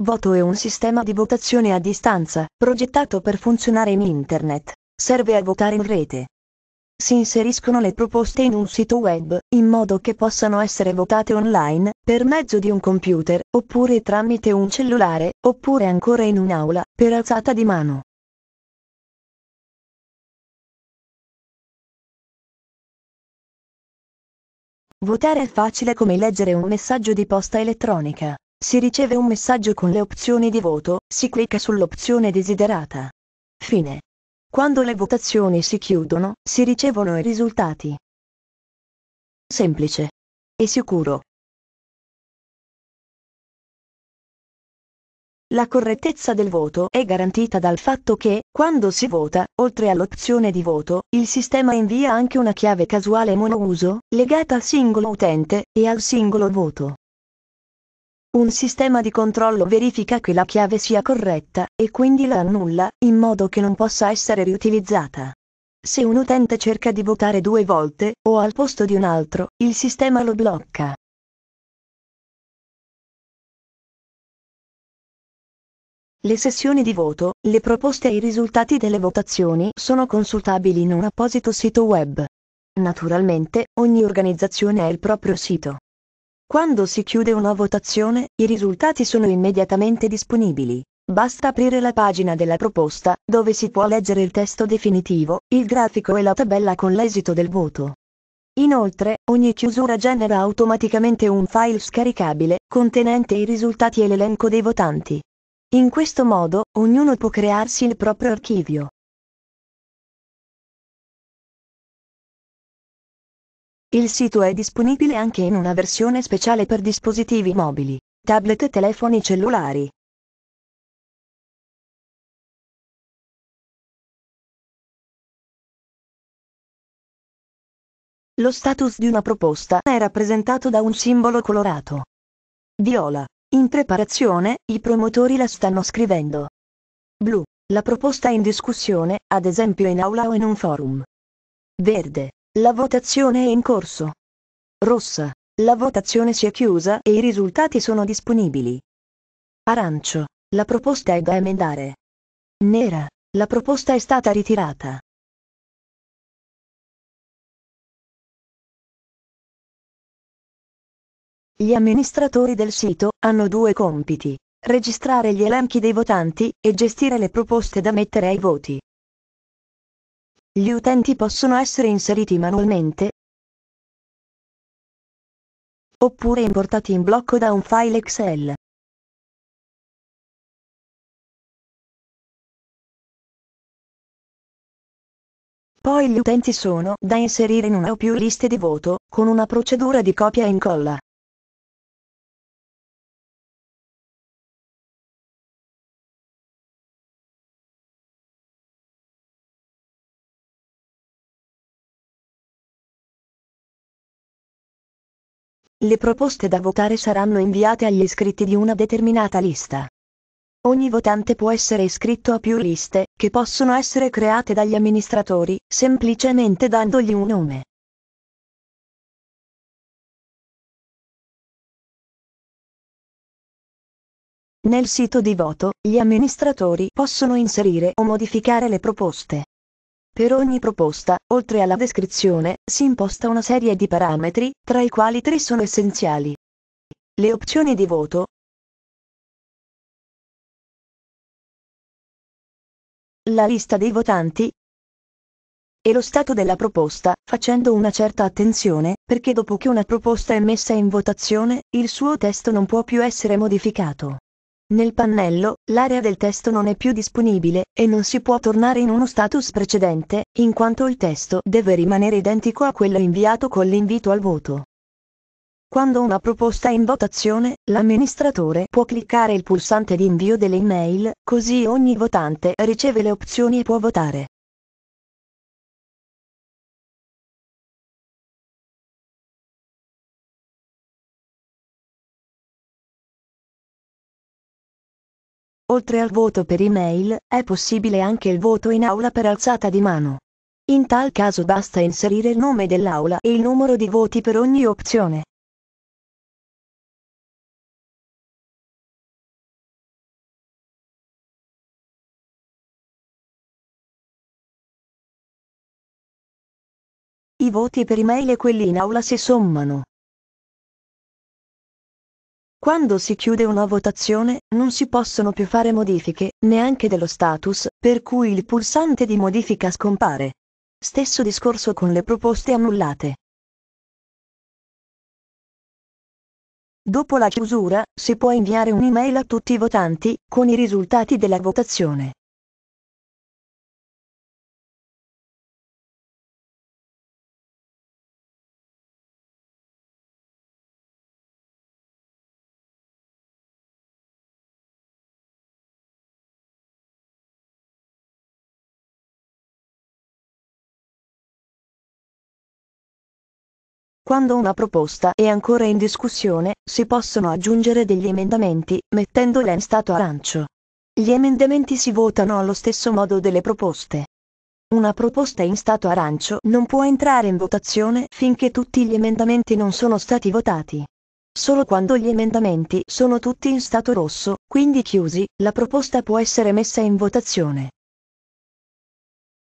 Voto è un sistema di votazione a distanza, progettato per funzionare in Internet. Serve a votare in rete. Si inseriscono le proposte in un sito web, in modo che possano essere votate online, per mezzo di un computer, oppure tramite un cellulare, oppure ancora in un'aula, per alzata di mano. Votare è facile come leggere un messaggio di posta elettronica. Si riceve un messaggio con le opzioni di voto, si clicca sull'opzione desiderata. Fine. Quando le votazioni si chiudono, si ricevono i risultati. Semplice. E sicuro. La correttezza del voto è garantita dal fatto che, quando si vota, oltre all'opzione di voto, il sistema invia anche una chiave casuale monouso, legata al singolo utente, e al singolo voto. Un sistema di controllo verifica che la chiave sia corretta, e quindi la annulla, in modo che non possa essere riutilizzata. Se un utente cerca di votare due volte, o al posto di un altro, il sistema lo blocca. Le sessioni di voto, le proposte e i risultati delle votazioni sono consultabili in un apposito sito web. Naturalmente, ogni organizzazione ha il proprio sito. Quando si chiude una votazione, i risultati sono immediatamente disponibili. Basta aprire la pagina della proposta, dove si può leggere il testo definitivo, il grafico e la tabella con l'esito del voto. Inoltre, ogni chiusura genera automaticamente un file scaricabile, contenente i risultati e l'elenco dei votanti. In questo modo, ognuno può crearsi il proprio archivio. Il sito è disponibile anche in una versione speciale per dispositivi mobili, tablet e telefoni cellulari. Lo status di una proposta è rappresentato da un simbolo colorato. Viola. In preparazione, i promotori la stanno scrivendo. Blu. La proposta è in discussione, ad esempio in aula o in un forum. Verde. La votazione è in corso. Rossa. La votazione si è chiusa e i risultati sono disponibili. Arancio. La proposta è da emendare. Nera. La proposta è stata ritirata. Gli amministratori del sito hanno due compiti, registrare gli elenchi dei votanti e gestire le proposte da mettere ai voti. Gli utenti possono essere inseriti manualmente, oppure importati in blocco da un file Excel. Poi gli utenti sono da inserire in una o più liste di voto, con una procedura di copia e incolla. Le proposte da votare saranno inviate agli iscritti di una determinata lista. Ogni votante può essere iscritto a più liste, che possono essere create dagli amministratori, semplicemente dandogli un nome. Nel sito di voto, gli amministratori possono inserire o modificare le proposte. Per ogni proposta, oltre alla descrizione, si imposta una serie di parametri, tra i quali tre sono essenziali. Le opzioni di voto, la lista dei votanti e lo stato della proposta, facendo una certa attenzione, perché dopo che una proposta è messa in votazione, il suo testo non può più essere modificato. Nel pannello, l'area del testo non è più disponibile, e non si può tornare in uno status precedente, in quanto il testo deve rimanere identico a quello inviato con l'invito al voto. Quando una proposta è in votazione, l'amministratore può cliccare il pulsante di invio delle email, così ogni votante riceve le opzioni e può votare. Oltre al voto per email, è possibile anche il voto in aula per alzata di mano. In tal caso basta inserire il nome dell'aula e il numero di voti per ogni opzione. I voti per email e quelli in aula si sommano. Quando si chiude una votazione, non si possono più fare modifiche, neanche dello status, per cui il pulsante di modifica scompare. Stesso discorso con le proposte annullate. Dopo la chiusura, si può inviare un'email a tutti i votanti, con i risultati della votazione. Quando una proposta è ancora in discussione, si possono aggiungere degli emendamenti, mettendola in stato arancio. Gli emendamenti si votano allo stesso modo delle proposte. Una proposta in stato arancio non può entrare in votazione finché tutti gli emendamenti non sono stati votati. Solo quando gli emendamenti sono tutti in stato rosso, quindi chiusi, la proposta può essere messa in votazione.